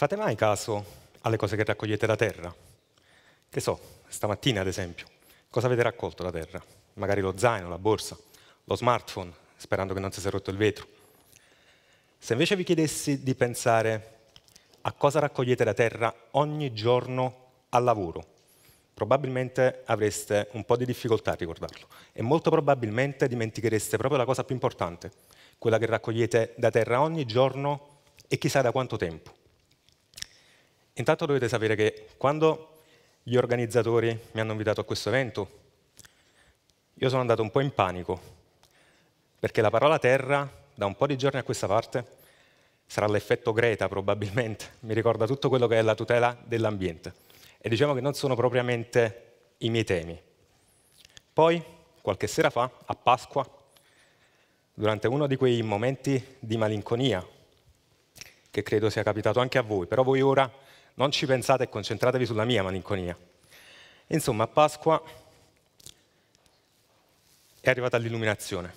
Fate mai caso alle cose che raccogliete da terra? Che so, stamattina ad esempio, cosa avete raccolto da terra? Magari lo zaino, la borsa, lo smartphone, sperando che non si sia rotto il vetro. Se invece vi chiedessi di pensare a cosa raccogliete da terra ogni giorno al lavoro, probabilmente avreste un po' di difficoltà a ricordarlo e molto probabilmente dimentichereste proprio la cosa più importante, quella che raccogliete da terra ogni giorno e chissà da quanto tempo. Intanto dovete sapere che quando gli organizzatori mi hanno invitato a questo evento, io sono andato un po' in panico, perché la parola terra, da un po' di giorni a questa parte, sarà l'effetto Greta probabilmente, mi ricorda tutto quello che è la tutela dell'ambiente. E diciamo che non sono propriamente i miei temi. Poi, qualche sera fa, a Pasqua, durante uno di quei momenti di malinconia, che credo sia capitato anche a voi, però voi ora non ci pensate e concentratevi sulla mia malinconia. Insomma, a Pasqua è arrivata l'illuminazione.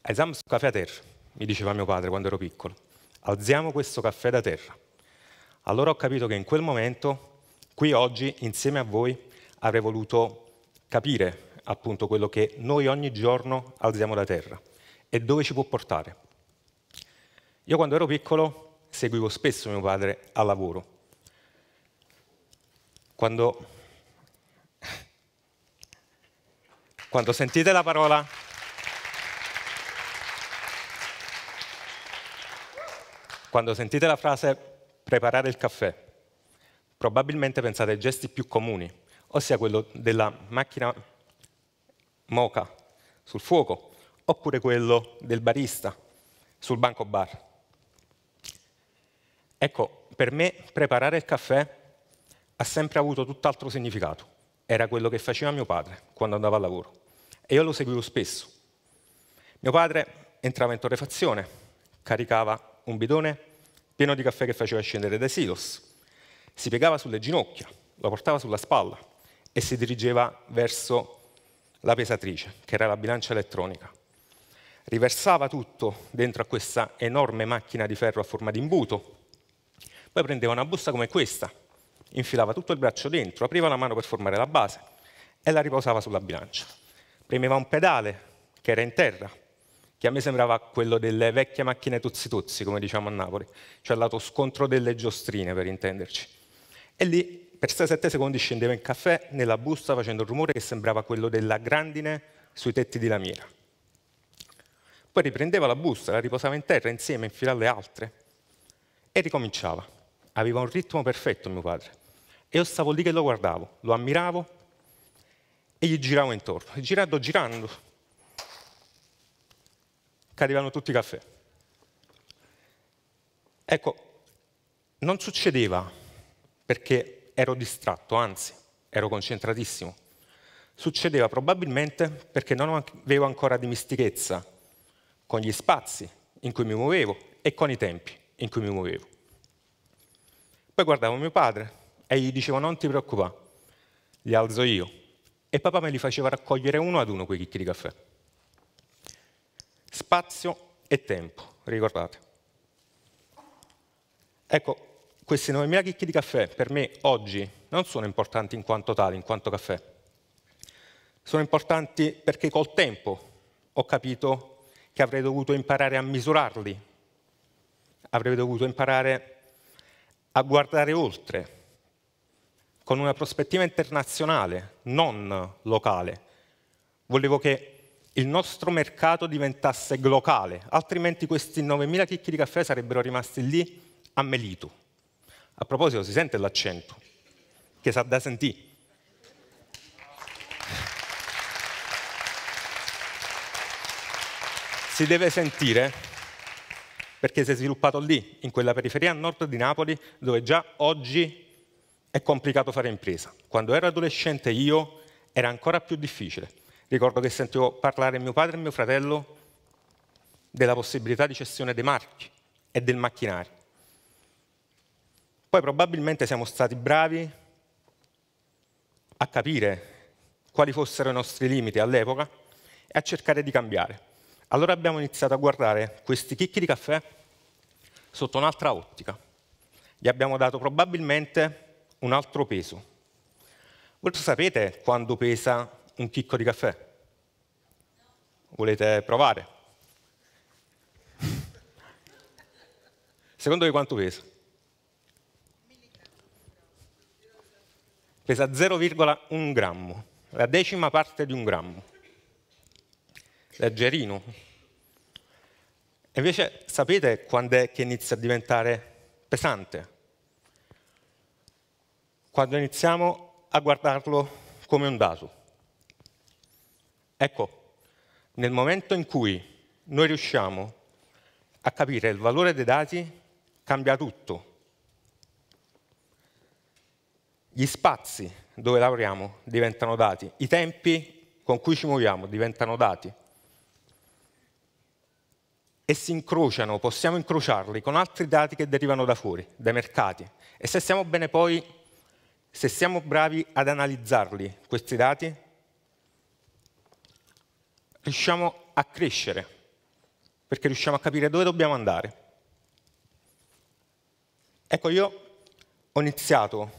Esam caffè a terra, mi diceva mio padre quando ero piccolo. Alziamo questo caffè da terra. Allora ho capito che in quel momento, qui oggi, insieme a voi, avrei voluto capire appunto quello che noi ogni giorno alziamo da terra e dove ci può portare. Io quando ero piccolo seguivo spesso mio padre al lavoro. Quando, quando sentite la parola... Quando sentite la frase preparare il caffè, probabilmente pensate ai gesti più comuni, ossia quello della macchina moca sul fuoco, oppure quello del barista sul banco bar. Ecco, per me preparare il caffè ha sempre avuto tutt'altro significato. Era quello che faceva mio padre quando andava al lavoro e io lo seguivo spesso. Mio padre entrava in torrefazione, caricava un bidone pieno di caffè che faceva scendere dai silos, si piegava sulle ginocchia, lo portava sulla spalla e si dirigeva verso la pesatrice, che era la bilancia elettronica. Riversava tutto dentro a questa enorme macchina di ferro a forma di imbuto poi prendeva una busta come questa, infilava tutto il braccio dentro, apriva la mano per formare la base e la riposava sulla bilancia. Premeva un pedale che era in terra, che a me sembrava quello delle vecchie macchine tuzzi-tuzzi, come diciamo a Napoli, cioè lato scontro delle giostrine, per intenderci. E lì per 6-7 secondi scendeva in caffè nella busta facendo un rumore che sembrava quello della grandine sui tetti di lamiera. Poi riprendeva la busta, la riposava in terra insieme, in fila alle altre, e ricominciava aveva un ritmo perfetto mio padre. E io stavo lì che lo guardavo, lo ammiravo e gli giravo intorno. E girando, girando, cadevano tutti i caffè. Ecco, non succedeva perché ero distratto, anzi, ero concentratissimo. Succedeva probabilmente perché non avevo ancora dimistichezza con gli spazi in cui mi muovevo e con i tempi in cui mi muovevo. Poi guardavo mio padre e gli dicevo non ti preoccupare, li alzo io. E papà me li faceva raccogliere uno ad uno quei chicchi di caffè. Spazio e tempo, ricordate. Ecco, questi 9.000 chicchi di caffè per me oggi non sono importanti in quanto tali, in quanto caffè. Sono importanti perché col tempo ho capito che avrei dovuto imparare a misurarli, avrei dovuto imparare a guardare oltre, con una prospettiva internazionale, non locale. Volevo che il nostro mercato diventasse globale, altrimenti questi 9.000 chicchi di caffè sarebbero rimasti lì a Melito. A proposito, si sente l'accento, che sa da sentire. Si deve sentire perché si è sviluppato lì, in quella periferia a nord di Napoli, dove già oggi è complicato fare impresa. Quando ero adolescente io era ancora più difficile. Ricordo che sentivo parlare mio padre e mio fratello della possibilità di cessione dei marchi e del macchinario. Poi probabilmente siamo stati bravi a capire quali fossero i nostri limiti all'epoca e a cercare di cambiare. Allora abbiamo iniziato a guardare questi chicchi di caffè sotto un'altra ottica. Gli abbiamo dato probabilmente un altro peso. Voi sapete quanto pesa un chicco di caffè? Volete provare? Secondo voi quanto pesa? Pesa 0,1 grammo, la decima parte di un grammo leggerino. invece sapete quando è che inizia a diventare pesante? Quando iniziamo a guardarlo come un dato. Ecco, nel momento in cui noi riusciamo a capire il valore dei dati, cambia tutto. Gli spazi dove lavoriamo diventano dati, i tempi con cui ci muoviamo diventano dati, e si incrociano, possiamo incrociarli con altri dati che derivano da fuori, dai mercati. E se siamo bene poi, se siamo bravi ad analizzarli, questi dati, riusciamo a crescere, perché riusciamo a capire dove dobbiamo andare. Ecco, io ho iniziato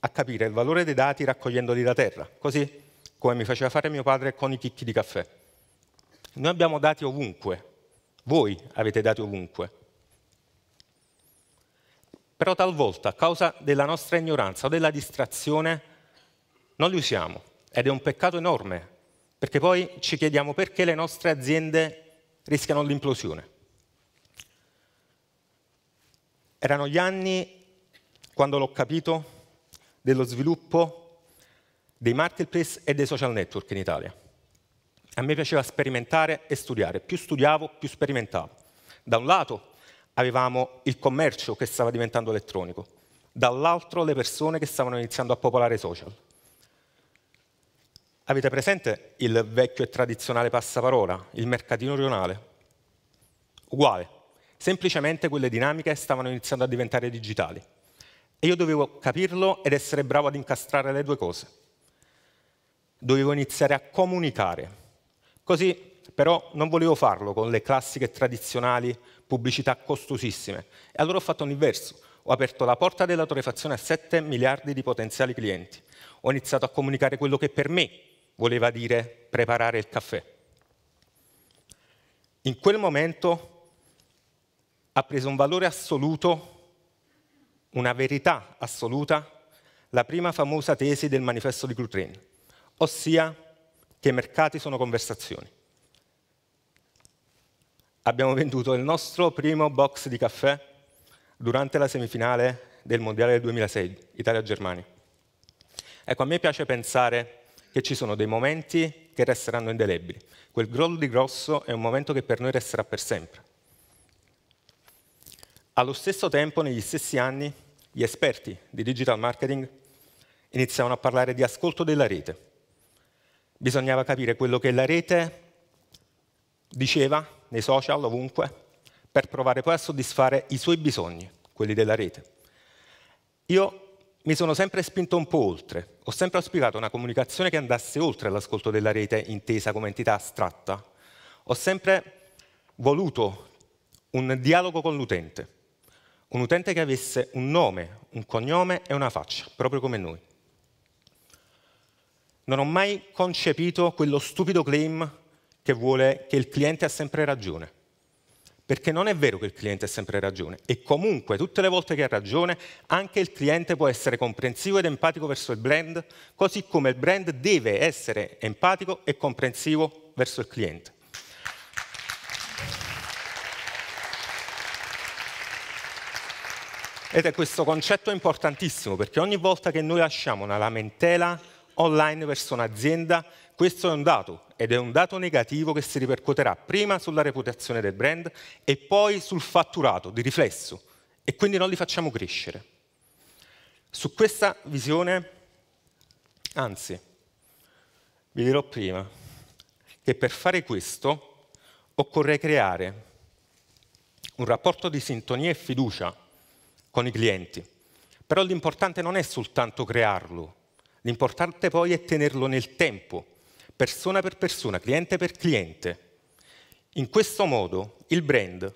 a capire il valore dei dati raccogliendoli da terra, così come mi faceva fare mio padre con i chicchi di caffè. Noi abbiamo dati ovunque, voi avete dati ovunque. Però talvolta, a causa della nostra ignoranza o della distrazione, non li usiamo. Ed è un peccato enorme, perché poi ci chiediamo perché le nostre aziende rischiano l'implosione. Erano gli anni, quando l'ho capito, dello sviluppo dei marketplace e dei social network in Italia. A me piaceva sperimentare e studiare, più studiavo, più sperimentavo. Da un lato avevamo il commercio che stava diventando elettronico, dall'altro le persone che stavano iniziando a popolare i social. Avete presente il vecchio e tradizionale passaparola, il mercatino rionale? Uguale, semplicemente quelle dinamiche stavano iniziando a diventare digitali. E io dovevo capirlo ed essere bravo ad incastrare le due cose. Dovevo iniziare a comunicare, Così però non volevo farlo con le classiche tradizionali pubblicità costosissime e allora ho fatto un inverso, Ho aperto la porta della torrefazione a 7 miliardi di potenziali clienti. Ho iniziato a comunicare quello che per me voleva dire preparare il caffè. In quel momento ha preso un valore assoluto, una verità assoluta, la prima famosa tesi del manifesto di Crutrin, ossia che i mercati sono conversazioni. Abbiamo venduto il nostro primo box di caffè durante la semifinale del Mondiale del 2006, Italia-Germania. Ecco, a me piace pensare che ci sono dei momenti che resteranno indelebili. Quel gol di grosso è un momento che per noi resterà per sempre. Allo stesso tempo, negli stessi anni, gli esperti di digital marketing iniziavano a parlare di ascolto della rete, bisognava capire quello che la rete diceva nei social, ovunque, per provare poi a soddisfare i suoi bisogni, quelli della rete. Io mi sono sempre spinto un po' oltre, ho sempre auspicato una comunicazione che andasse oltre l'ascolto della rete intesa come entità astratta, ho sempre voluto un dialogo con l'utente, un utente che avesse un nome, un cognome e una faccia, proprio come noi. Non ho mai concepito quello stupido claim che vuole che il cliente ha sempre ragione. Perché non è vero che il cliente ha sempre ragione e comunque tutte le volte che ha ragione anche il cliente può essere comprensivo ed empatico verso il brand, così come il brand deve essere empatico e comprensivo verso il cliente. Ed è questo concetto importantissimo perché ogni volta che noi lasciamo una lamentela online verso un'azienda, questo è un dato ed è un dato negativo che si ripercuoterà prima sulla reputazione del brand e poi sul fatturato di riflesso e quindi non li facciamo crescere. Su questa visione, anzi, vi dirò prima che per fare questo occorre creare un rapporto di sintonia e fiducia con i clienti. Però l'importante non è soltanto crearlo, L'importante poi è tenerlo nel tempo, persona per persona, cliente per cliente. In questo modo il brand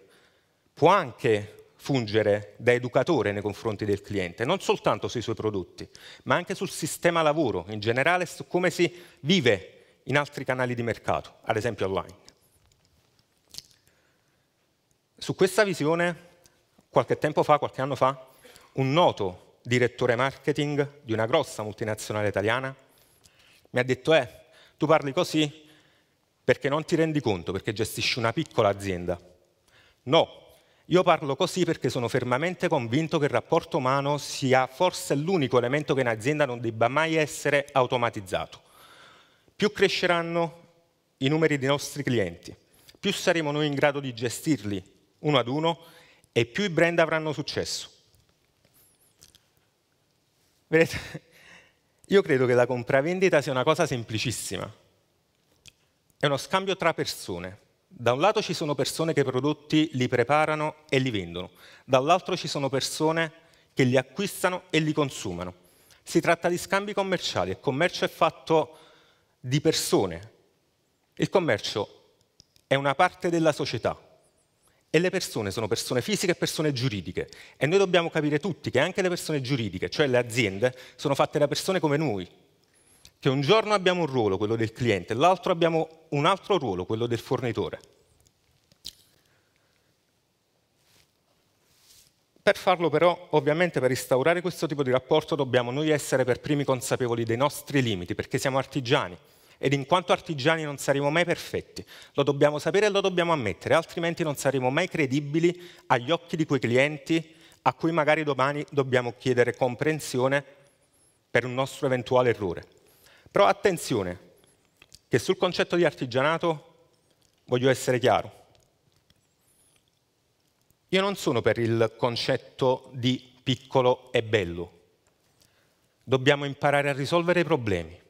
può anche fungere da educatore nei confronti del cliente, non soltanto sui suoi prodotti, ma anche sul sistema lavoro in generale, su come si vive in altri canali di mercato, ad esempio online. Su questa visione, qualche tempo fa, qualche anno fa, un noto direttore marketing di una grossa multinazionale italiana, mi ha detto, eh, tu parli così perché non ti rendi conto, perché gestisci una piccola azienda. No, io parlo così perché sono fermamente convinto che il rapporto umano sia forse l'unico elemento che in azienda non debba mai essere automatizzato. Più cresceranno i numeri dei nostri clienti, più saremo noi in grado di gestirli uno ad uno e più i brand avranno successo. Vedete, io credo che la compravendita sia una cosa semplicissima. È uno scambio tra persone. Da un lato ci sono persone che i prodotti li preparano e li vendono, dall'altro ci sono persone che li acquistano e li consumano. Si tratta di scambi commerciali, il commercio è fatto di persone. Il commercio è una parte della società, e le persone sono persone fisiche e persone giuridiche. E noi dobbiamo capire tutti che anche le persone giuridiche, cioè le aziende, sono fatte da persone come noi, che un giorno abbiamo un ruolo, quello del cliente, e l'altro abbiamo un altro ruolo, quello del fornitore. Per farlo però, ovviamente per instaurare questo tipo di rapporto dobbiamo noi essere per primi consapevoli dei nostri limiti, perché siamo artigiani, ed in quanto artigiani non saremo mai perfetti. Lo dobbiamo sapere e lo dobbiamo ammettere, altrimenti non saremo mai credibili agli occhi di quei clienti a cui magari domani dobbiamo chiedere comprensione per un nostro eventuale errore. Però attenzione, che sul concetto di artigianato voglio essere chiaro. Io non sono per il concetto di piccolo e bello. Dobbiamo imparare a risolvere i problemi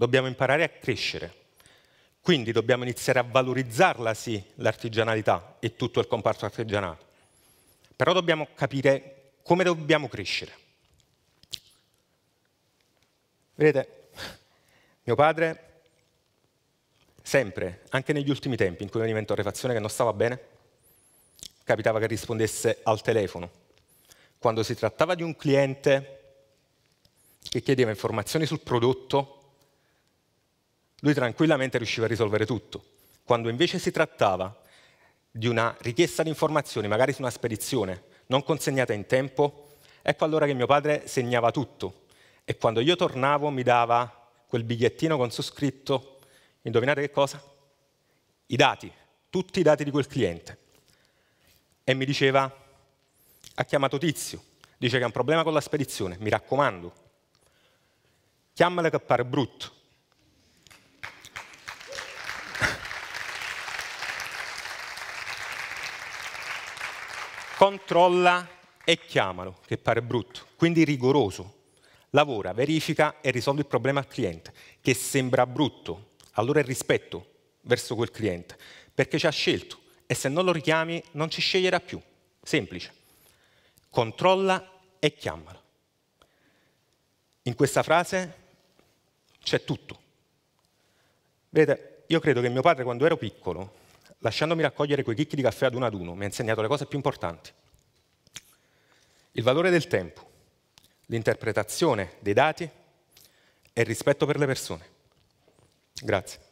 dobbiamo imparare a crescere. Quindi dobbiamo iniziare a valorizzarla, sì, l'artigianalità e tutto il comparto artigianale. Però dobbiamo capire come dobbiamo crescere. Vedete, mio padre, sempre, anche negli ultimi tempi in cui veniva in torrefazione che non stava bene, capitava che rispondesse al telefono. Quando si trattava di un cliente che chiedeva informazioni sul prodotto, lui tranquillamente riusciva a risolvere tutto. Quando invece si trattava di una richiesta di informazioni, magari su una spedizione, non consegnata in tempo, ecco allora che mio padre segnava tutto e quando io tornavo mi dava quel bigliettino con su scritto, indovinate che cosa? I dati, tutti i dati di quel cliente. E mi diceva, ha chiamato Tizio, dice che ha un problema con la spedizione, mi raccomando, chiamale che appare brutto controlla e chiamalo, che pare brutto, quindi rigoroso. Lavora, verifica e risolve il problema al cliente, che sembra brutto, allora è rispetto verso quel cliente, perché ci ha scelto e se non lo richiami non ci sceglierà più. Semplice. Controlla e chiamalo. In questa frase c'è tutto. Vedete, io credo che mio padre quando ero piccolo lasciandomi raccogliere quei chicchi di caffè ad uno ad uno, mi ha insegnato le cose più importanti. Il valore del tempo, l'interpretazione dei dati e il rispetto per le persone. Grazie.